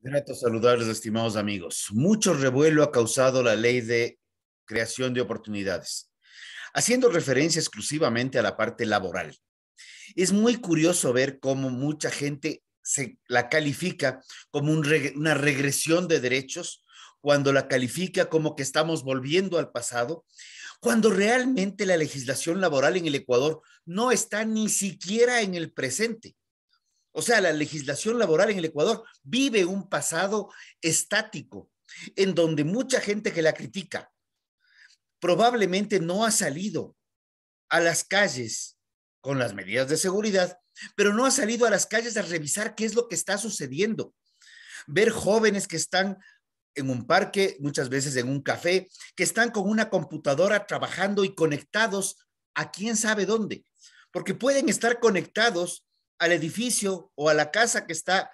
Grato saludarles, estimados amigos. Mucho revuelo ha causado la ley de creación de oportunidades, haciendo referencia exclusivamente a la parte laboral. Es muy curioso ver cómo mucha gente se la califica como una regresión de derechos, cuando la califica como que estamos volviendo al pasado, cuando realmente la legislación laboral en el Ecuador no está ni siquiera en el presente. O sea, la legislación laboral en el Ecuador vive un pasado estático, en donde mucha gente que la critica probablemente no ha salido a las calles con las medidas de seguridad, pero no ha salido a las calles a revisar qué es lo que está sucediendo. Ver jóvenes que están en un parque, muchas veces en un café, que están con una computadora trabajando y conectados a quién sabe dónde, porque pueden estar conectados al edificio o a la casa que está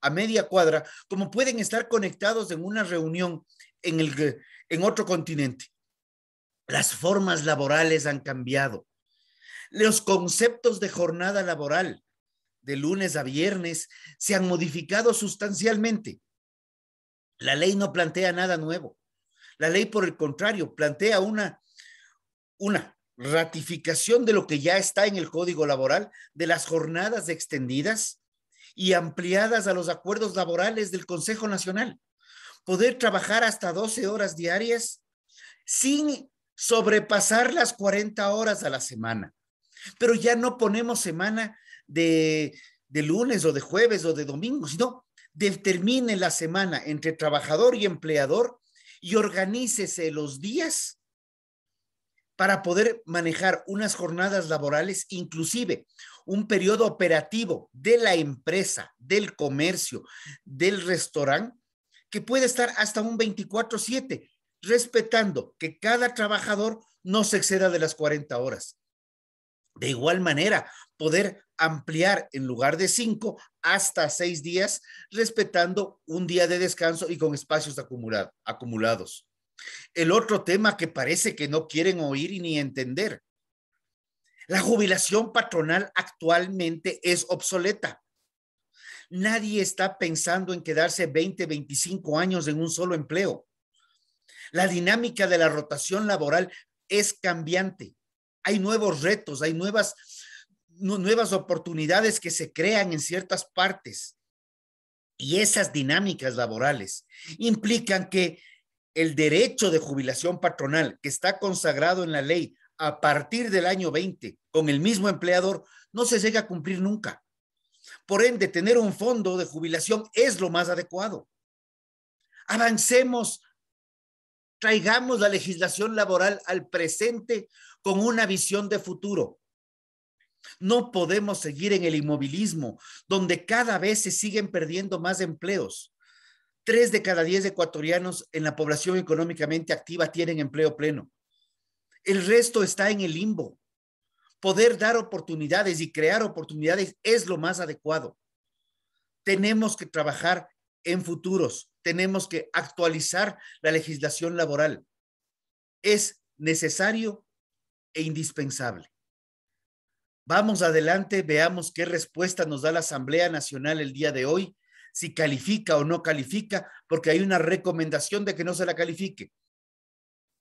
a media cuadra, como pueden estar conectados en una reunión en, el, en otro continente. Las formas laborales han cambiado. Los conceptos de jornada laboral de lunes a viernes se han modificado sustancialmente. La ley no plantea nada nuevo. La ley, por el contrario, plantea una, una ratificación de lo que ya está en el Código Laboral, de las jornadas extendidas y ampliadas a los acuerdos laborales del Consejo Nacional. Poder trabajar hasta 12 horas diarias sin sobrepasar las 40 horas a la semana. Pero ya no ponemos semana de, de lunes o de jueves o de domingo, sino determine la semana entre trabajador y empleador y organícese los días para poder manejar unas jornadas laborales, inclusive un periodo operativo de la empresa, del comercio, del restaurante, que puede estar hasta un 24/7, respetando que cada trabajador no se exceda de las 40 horas. De igual manera, poder ampliar en lugar de cinco hasta seis días, respetando un día de descanso y con espacios acumulados. El otro tema que parece que no quieren oír ni entender. La jubilación patronal actualmente es obsoleta. Nadie está pensando en quedarse 20, 25 años en un solo empleo. La dinámica de la rotación laboral es cambiante. Hay nuevos retos, hay nuevas, nuevas oportunidades que se crean en ciertas partes. Y esas dinámicas laborales implican que el derecho de jubilación patronal que está consagrado en la ley a partir del año 20 con el mismo empleador no se llega a cumplir nunca. Por ende, tener un fondo de jubilación es lo más adecuado. Avancemos, traigamos la legislación laboral al presente con una visión de futuro. No podemos seguir en el inmovilismo, donde cada vez se siguen perdiendo más empleos. Tres de cada diez ecuatorianos en la población económicamente activa tienen empleo pleno. El resto está en el limbo. Poder dar oportunidades y crear oportunidades es lo más adecuado. Tenemos que trabajar en futuros, tenemos que actualizar la legislación laboral. Es necesario e indispensable. Vamos adelante, veamos qué respuesta nos da la Asamblea Nacional el día de hoy si califica o no califica, porque hay una recomendación de que no se la califique.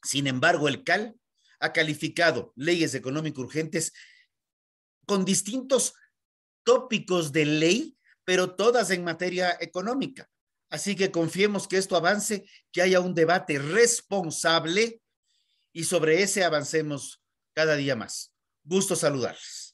Sin embargo, el CAL ha calificado leyes económico urgentes con distintos tópicos de ley, pero todas en materia económica. Así que confiemos que esto avance, que haya un debate responsable y sobre ese avancemos cada día más. Gusto saludarles.